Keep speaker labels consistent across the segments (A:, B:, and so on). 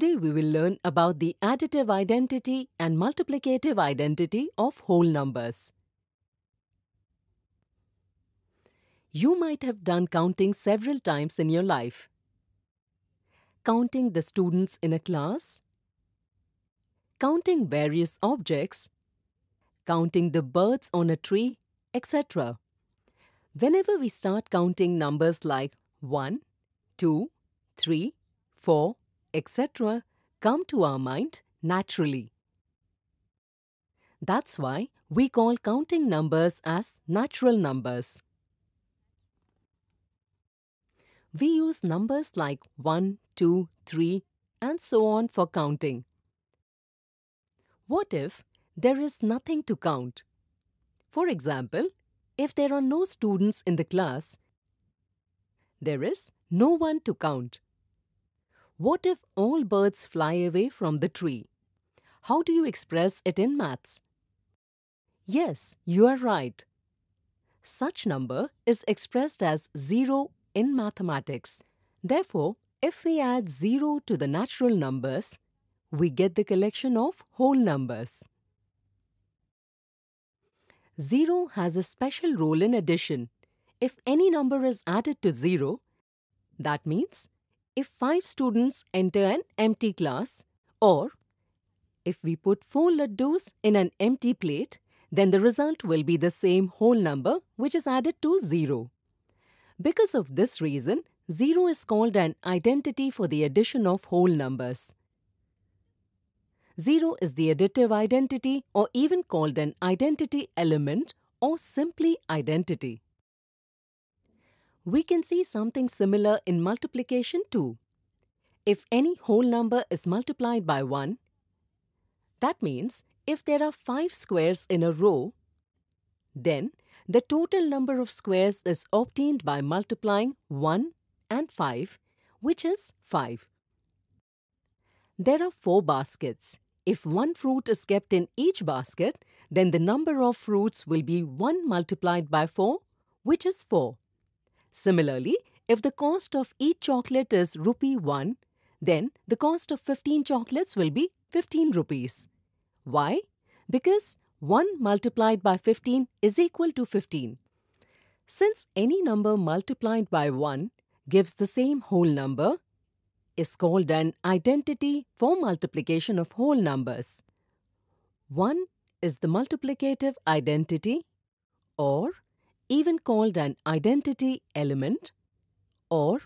A: Today we will learn about the additive identity and multiplicative identity of whole numbers. You might have done counting several times in your life. Counting the students in a class, counting various objects, counting the birds on a tree, etc. Whenever we start counting numbers like 1, 2, 3, 4, etc. come to our mind naturally. That's why we call counting numbers as natural numbers. We use numbers like 1, 2, 3 and so on for counting. What if there is nothing to count? For example, if there are no students in the class, there is no one to count. What if all birds fly away from the tree? How do you express it in maths? Yes, you are right. Such number is expressed as 0 in mathematics. Therefore, if we add 0 to the natural numbers, we get the collection of whole numbers. 0 has a special role in addition. If any number is added to 0, that means if 5 students enter an empty class or if we put 4 laddus in an empty plate, then the result will be the same whole number which is added to 0. Because of this reason, 0 is called an identity for the addition of whole numbers. 0 is the additive identity or even called an identity element or simply identity we can see something similar in multiplication too. If any whole number is multiplied by 1, that means if there are 5 squares in a row, then the total number of squares is obtained by multiplying 1 and 5, which is 5. There are 4 baskets. If one fruit is kept in each basket, then the number of fruits will be 1 multiplied by 4, which is 4. Similarly, if the cost of each chocolate is rupee 1, then the cost of 15 chocolates will be 15 rupees. Why? Because 1 multiplied by 15 is equal to 15. Since any number multiplied by 1 gives the same whole number, is called an identity for multiplication of whole numbers. 1 is the multiplicative identity or even called an identity element or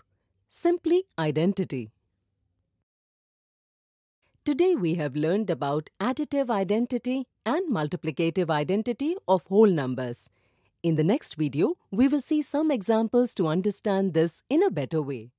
A: simply identity. Today we have learned about additive identity and multiplicative identity of whole numbers. In the next video, we will see some examples to understand this in a better way.